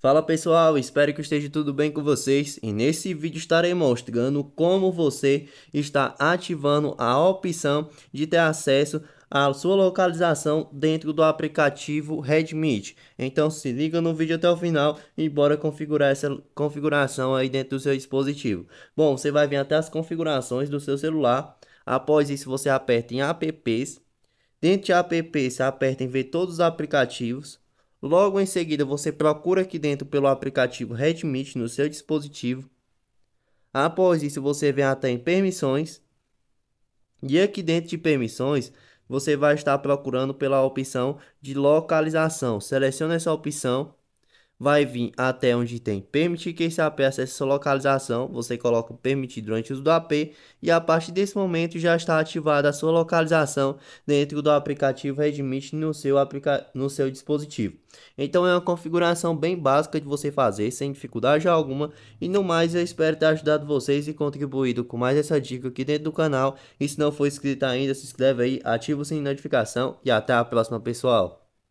Fala pessoal, espero que esteja tudo bem com vocês e nesse vídeo estarei mostrando como você está ativando a opção de ter acesso à sua localização dentro do aplicativo Redmit. Então se liga no vídeo até o final e bora configurar essa configuração aí dentro do seu dispositivo. Bom, você vai vir até as configurações do seu celular, após isso você aperta em apps, dentro de apps você aperta em ver todos os aplicativos, Logo em seguida, você procura aqui dentro pelo aplicativo Redmi no seu dispositivo. Após isso, você vem até em permissões. E aqui dentro de permissões, você vai estar procurando pela opção de localização. Seleciona essa opção vai vir até onde tem permitir que esse AP acesse sua localização, você coloca o permitir durante o uso do AP e a partir desse momento já está ativada a sua localização dentro do aplicativo Redmit no seu, aplica no seu dispositivo. Então é uma configuração bem básica de você fazer, sem dificuldade alguma. E no mais, eu espero ter ajudado vocês e contribuído com mais essa dica aqui dentro do canal. E se não for inscrito ainda, se inscreve aí, ativa o sininho de notificação e até a próxima, pessoal.